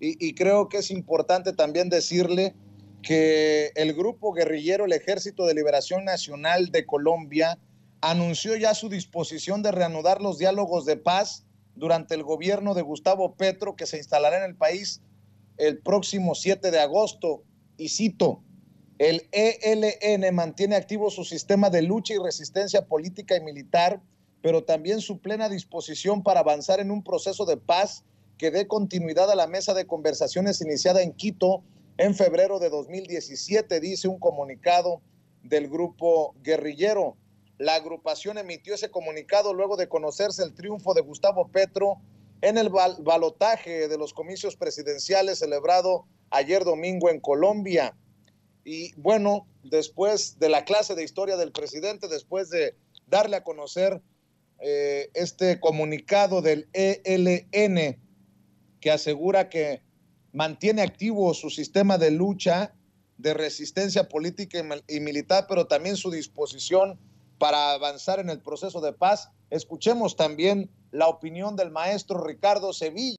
Y, y, creo que es importante también decirle que el grupo guerrillero, el Ejército de Liberación Nacional de Colombia, anunció ya su disposición de reanudar los diálogos de paz durante el gobierno de Gustavo Petro, que se instalará en el país el próximo 7 de agosto. Y cito, el ELN mantiene activo su sistema de lucha y resistencia política y militar, pero también su plena disposición para avanzar en un proceso de paz que dé continuidad a la mesa de conversaciones iniciada en Quito en febrero de 2017, dice un comunicado del grupo guerrillero. La agrupación emitió ese comunicado luego de conocerse el triunfo de Gustavo Petro en el balotaje de los comicios presidenciales celebrado ayer domingo en Colombia. Y bueno, después de la clase de historia del presidente, después de darle a conocer eh, este comunicado del ELN, que asegura que mantiene activo su sistema de lucha, de resistencia política y militar, pero también su disposición para avanzar en el proceso de paz. Escuchemos también la opinión del maestro Ricardo Sevilla.